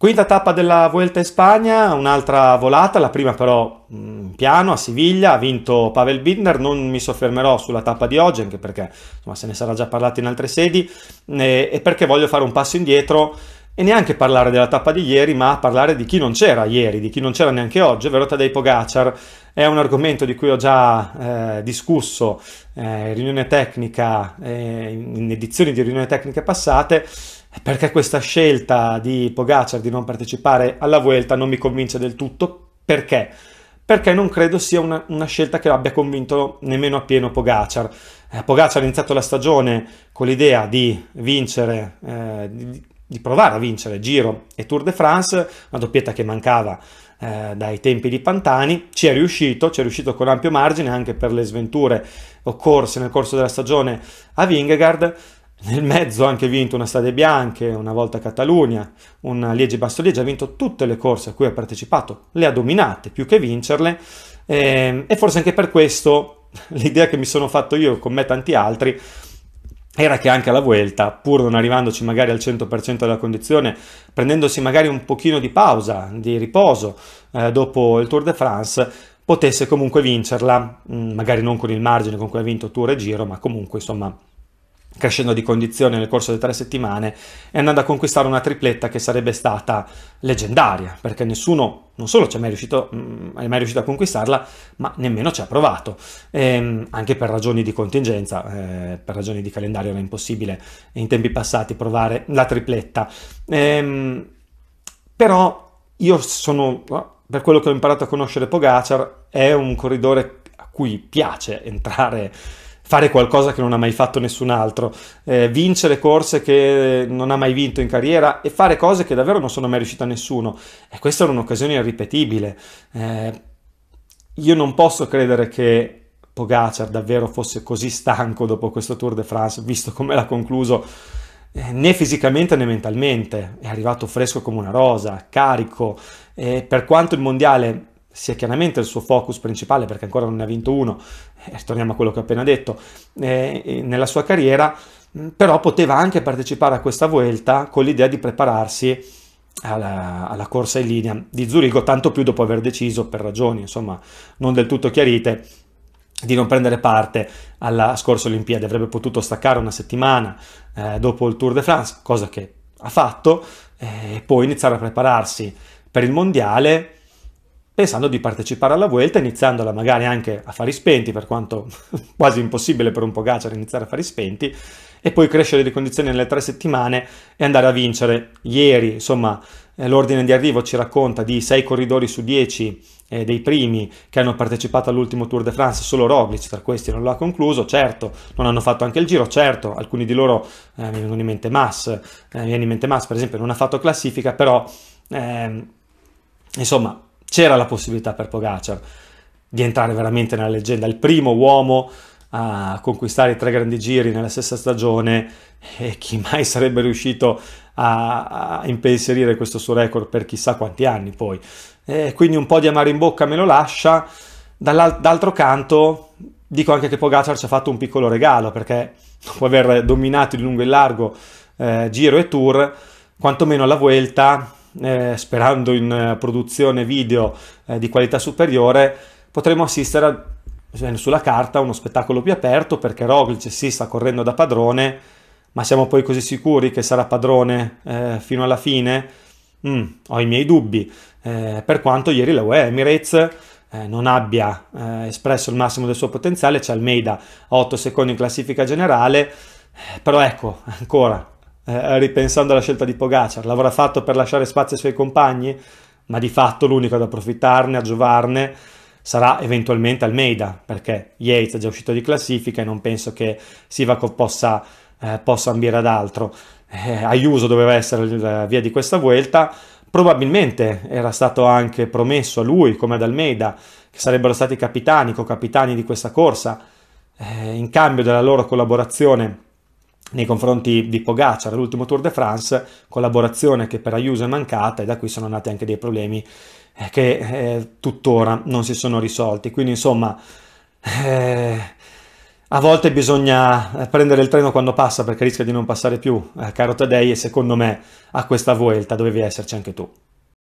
Quinta tappa della Vuelta in Spagna, un'altra volata, la prima però mh, mm, piano a Siviglia, ha vinto Pavel Binder, non mi soffermerò sulla tappa di oggi anche perché insomma, se ne sarà già parlato in altre sedi eh, e perché voglio fare un passo indietro e neanche parlare della tappa di ieri, ma parlare di chi non c'era ieri, di chi non c'era neanche oggi, ovvero Tadej Pogacar. È un argomento di cui ho già eh, discusso eh, in riunione tecnica, eh, in edizioni di riunione tecniche passate, perché questa scelta di Pogacar di non partecipare alla Vuelta non mi convince del tutto. Perché? Perché non credo sia una, una scelta che abbia convinto nemmeno appieno Pogacar. Eh, Pogacar ha iniziato la stagione con l'idea di vincere, eh, di, di provare a vincere Giro e Tour de France, una doppietta che mancava eh, dai tempi di Pantani, ci è riuscito, ci è riuscito con ampio margine anche per le sventure occorse nel corso della stagione a Vingegaard, nel mezzo ha anche vinto una Stade Bianche, una volta a Catalunya, una Liegi Bastoleggia, ha vinto tutte le corse a cui ha partecipato, le ha dominate più che vincerle eh, e forse anche per questo l'idea che mi sono fatto io con me e tanti altri era che anche alla Vuelta, pur non arrivandoci magari al 100% della condizione, prendendosi magari un pochino di pausa, di riposo eh, dopo il Tour de France, potesse comunque vincerla, mm, magari non con il margine con cui ha vinto Tour e Giro, ma comunque insomma crescendo di condizione nel corso delle tre settimane e andando a conquistare una tripletta che sarebbe stata leggendaria, perché nessuno non solo è mai, riuscito, mh, mm, è mai riuscito a conquistarla, ma nemmeno ci ha provato. E, ehm, anche per ragioni di contingenza, eh, per ragioni di calendario era impossibile in tempi passati provare la tripletta. E, ehm, però io sono, oh, per quello che ho imparato a conoscere Pogacar, è un corridore a cui piace entrare fare qualcosa che non ha mai fatto nessun altro, eh, vincere corse che non ha mai vinto in carriera e fare cose che davvero non sono mai riuscita a nessuno. E questa era un'occasione irripetibile. Eh, io non posso credere che Pogacar davvero fosse così stanco dopo questo Tour de France, visto come l'ha concluso eh, né fisicamente né mentalmente, è arrivato fresco come una rosa, carico, eh, per quanto il mondiale sia chiaramente il suo focus principale, perché ancora non ne ha vinto uno, eh, torniamo a quello che ho appena detto, eh, nella sua carriera, mm, però poteva anche partecipare a questa Vuelta con l'idea di prepararsi alla, alla, corsa in linea di Zurigo, tanto più dopo aver deciso, per ragioni insomma non del tutto chiarite, di non prendere parte alla scorsa Olimpiade. Avrebbe potuto staccare una settimana eh, dopo il Tour de France, cosa che ha fatto, eh, e poi iniziare a prepararsi per il Mondiale pensando di partecipare alla Vuelta, iniziandola magari anche a fari spenti, per quanto quasi impossibile per un Pogacar iniziare a fari spenti, e poi crescere di condizioni nelle tre settimane e andare a vincere. Ieri, insomma, eh, l'ordine di arrivo ci racconta di 6 corridori su 10 eh, dei primi che hanno partecipato all'ultimo Tour de France, solo Roglic tra questi non lo ha concluso, certo, non hanno fatto anche il giro, certo, alcuni di loro, eh, mi vengono in mente Mass, eh, viene in mente Mas per esempio, non ha fatto classifica, però... Eh, insomma, c'era la possibilità per Pogacar di entrare veramente nella leggenda, il primo uomo a conquistare tre grandi giri nella stessa stagione e chi mai sarebbe riuscito a, a impensierire questo suo record per chissà quanti anni poi. E quindi un po' di amaro in bocca me lo lascia, d'altro canto dico anche che Pogacar ci ha fatto un piccolo regalo perché dopo aver dominato di lungo e largo eh, Giro e Tour, quantomeno alla Vuelta eh, sperando in eh, produzione video eh, di qualità superiore, potremo assistere a, eh, sulla carta a uno spettacolo più aperto perché Roglic si sta correndo da padrone, ma siamo poi così sicuri che sarà padrone eh, fino alla fine? Mm, ho i miei dubbi, eh, per quanto ieri la UE Emirates non abbia espresso il massimo del suo potenziale, c'è Almeida a 8 secondi in classifica generale, però ecco, ancora eh, ripensando alla scelta di Pogacar, l'avrà fatto per lasciare spazio ai suoi compagni, ma di fatto l'unico ad approfittarne, a giovarne, sarà eventualmente Almeida, perché Yates è già uscito di classifica e non penso che Sivakov possa, eh, possa ambire ad altro. Eh, Ayuso doveva essere il eh, via di questa vuelta, probabilmente era stato anche promesso a lui come ad Almeida che sarebbero stati capitani, co-capitani di questa corsa, eh, in cambio della loro collaborazione nei confronti di Pogacar all'ultimo Tour de France, collaborazione che per Ayuso è mancata e da qui sono nati anche dei problemi eh, che eh, tuttora non si sono risolti. Quindi insomma, eh, a volte bisogna eh, prendere il treno quando passa perché rischia di non passare più. Eh, caro Tadei, e secondo me a questa Vuelta dovevi esserci anche tu.